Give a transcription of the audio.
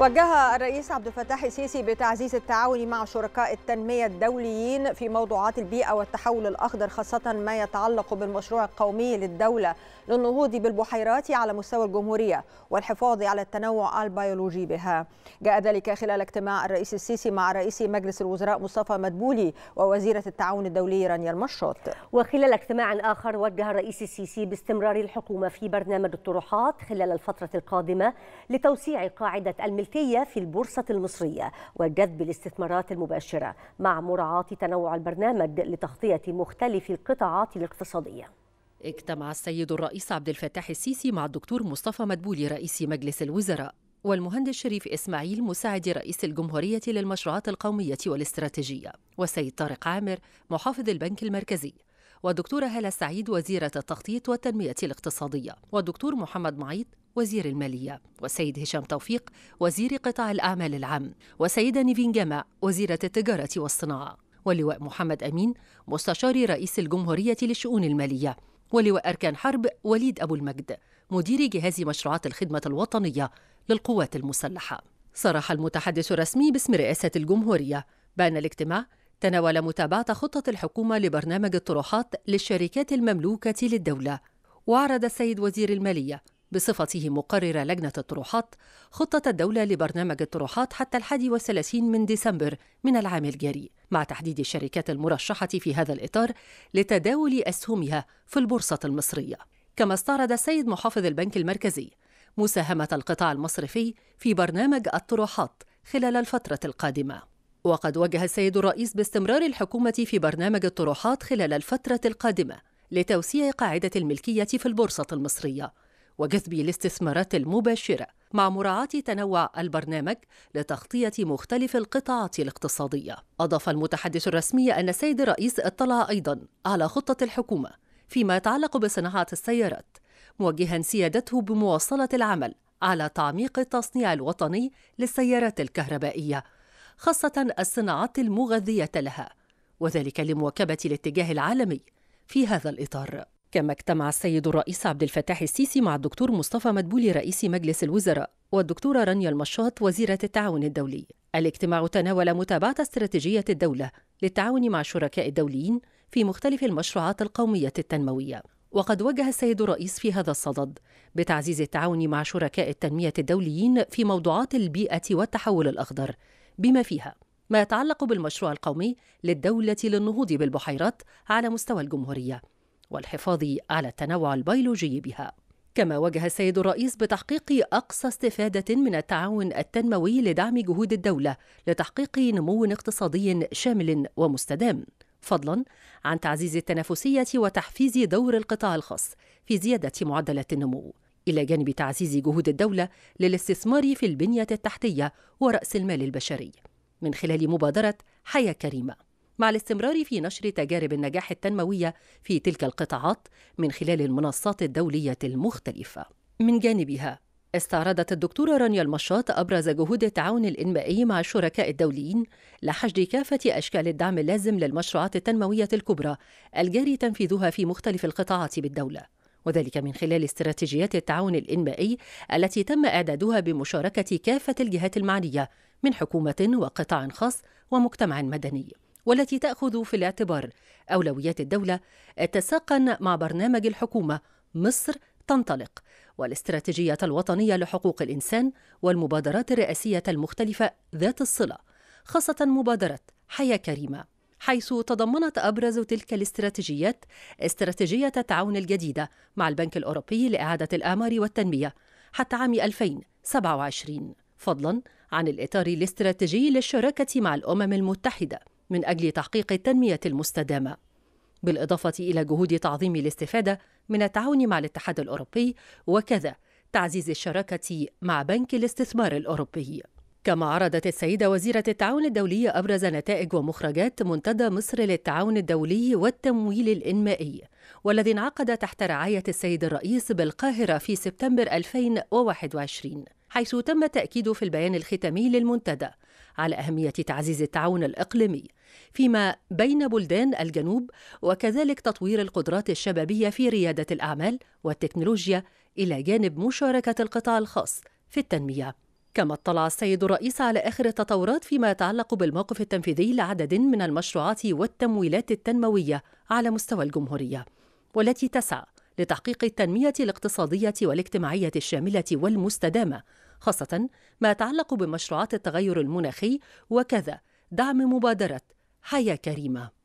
وجه الرئيس عبد الفتاح السيسي بتعزيز التعاون مع شركاء التنمية الدوليين في موضوعات البيئة والتحول الأخضر خاصة ما يتعلق بالمشروع القومي للدولة للنهوض بالبحيرات على مستوى الجمهورية والحفاظ على التنوع البيولوجي بها جاء ذلك خلال اجتماع الرئيس السيسي مع رئيس مجلس الوزراء مصطفى مدبولي ووزيرة التعاون الدولي رانيا المشاط وخلال اجتماع آخر وجه الرئيس السيسي باستمرار الحكومة في برنامج الطروحات خلال الفترة القادمة لتوسيع قاعدة الملك الملكية في البورصة المصرية وجذب الاستثمارات المباشرة مع مراعاة تنوع البرنامج لتغطية مختلف القطاعات الاقتصادية اجتمع السيد الرئيس عبد الفتاح السيسي مع الدكتور مصطفى مدبولي رئيس مجلس الوزراء والمهندس شريف إسماعيل مساعد رئيس الجمهورية للمشروعات القومية والاستراتيجية والسيد طارق عامر محافظ البنك المركزي والدكتورة هالة سعيد وزيرة التخطيط والتنمية الاقتصادية والدكتور محمد معيط وزير المالية والسيد هشام توفيق وزير قطاع الأعمال العام والسيدة نيفين جاما وزيرة التجارة والصناعة واللواء محمد أمين مستشار رئيس الجمهورية للشؤون المالية ولواء أركان حرب وليد أبو المجد مدير جهاز مشروعات الخدمة الوطنية للقوات المسلحة صرح المتحدث الرسمي باسم رئاسة الجمهورية بأن الاجتماع تناول متابعة خطة الحكومة لبرنامج الطروحات للشركات المملوكة للدولة وعرض السيد وزير المالية بصفته مقرر لجنة الطروحات خطة الدولة لبرنامج الطروحات حتى الحادي والثلاثين من ديسمبر من العام الجاري مع تحديد الشركات المرشحة في هذا الإطار لتداول أسهمها في البورصة المصرية كما استعرض السيد محافظ البنك المركزي مساهمة القطاع المصرفي في برنامج الطروحات خلال الفترة القادمة وقد وجه السيد الرئيس باستمرار الحكومة في برنامج الطروحات خلال الفترة القادمة لتوسيع قاعدة الملكية في البورصة المصرية وجذب الاستثمارات المباشرة مع مراعاة تنوع البرنامج لتغطية مختلف القطاعات الاقتصادية. أضاف المتحدث الرسمي أن السيد الرئيس اطلع أيضا على خطة الحكومة فيما يتعلق بصناعة السيارات، موجها سيادته بمواصلة العمل على تعميق التصنيع الوطني للسيارات الكهربائية، خاصة الصناعات المغذية لها، وذلك لمواكبة الاتجاه العالمي في هذا الإطار. كما اجتمع السيد الرئيس عبد الفتاح السيسي مع الدكتور مصطفى مدبولي رئيس مجلس الوزراء والدكتورة رانيا المشاط وزيرة التعاون الدولي الاجتماع تناول متابعة استراتيجية الدولة للتعاون مع الشركاء الدوليين في مختلف المشروعات القومية التنموية وقد وجه السيد الرئيس في هذا الصدد بتعزيز التعاون مع شركاء التنمية الدوليين في موضوعات البيئة والتحول الأخضر بما فيها ما يتعلق بالمشروع القومي للدولة للنهوض بالبحيرات على مستوى الجمهورية والحفاظ على التنوع البيولوجي بها كما وجه السيد الرئيس بتحقيق اقصى استفاده من التعاون التنموي لدعم جهود الدوله لتحقيق نمو اقتصادي شامل ومستدام فضلا عن تعزيز التنافسيه وتحفيز دور القطاع الخاص في زياده معدلات النمو الى جانب تعزيز جهود الدوله للاستثمار في البنيه التحتيه وراس المال البشري من خلال مبادره حياه كريمه مع الاستمرار في نشر تجارب النجاح التنمويه في تلك القطاعات من خلال المنصات الدوليه المختلفه من جانبها استعرضت الدكتورة رانيا المشاط أبرز جهود التعاون الإنمائي مع الشركاء الدوليين لحشد كافة أشكال الدعم اللازم للمشروعات التنموية الكبرى الجاري تنفيذها في مختلف القطاعات بالدولة وذلك من خلال استراتيجيات التعاون الإنمائي التي تم إعدادها بمشاركة كافة الجهات المعنية من حكومة وقطاع خاص ومجتمع مدني والتي تأخذ في الاعتبار أولويات الدولة اتساقا مع برنامج الحكومة مصر تنطلق والاستراتيجية الوطنية لحقوق الإنسان والمبادرات الرئاسية المختلفة ذات الصلة خاصة مبادرة حياة كريمة حيث تضمنت أبرز تلك الاستراتيجيات استراتيجية التعاون الجديدة مع البنك الأوروبي لإعادة الأعمار والتنمية حتى عام 2027 فضلا عن الإطار الاستراتيجي للشراكة مع الأمم المتحدة من أجل تحقيق التنمية المستدامة بالإضافة إلى جهود تعظيم الاستفادة من التعاون مع الاتحاد الأوروبي وكذا تعزيز الشراكة مع بنك الاستثمار الأوروبي كما عرضت السيدة وزيرة التعاون الدولي أبرز نتائج ومخرجات منتدى مصر للتعاون الدولي والتمويل الإنمائي والذي انعقد تحت رعاية السيد الرئيس بالقاهرة في سبتمبر 2021 حيث تم التأكيد في البيان الختامي للمنتدى على أهمية تعزيز التعاون الإقليمي فيما بين بلدان الجنوب وكذلك تطوير القدرات الشبابية في ريادة الأعمال والتكنولوجيا إلى جانب مشاركة القطاع الخاص في التنمية كما اطلع السيد الرئيس على آخر التطورات فيما يتعلق بالموقف التنفيذي لعدد من المشروعات والتمويلات التنموية على مستوى الجمهورية والتي تسعى لتحقيق التنميه الاقتصاديه والاجتماعيه الشامله والمستدامه خاصه ما يتعلق بمشروعات التغير المناخي وكذا دعم مبادره حياه كريمه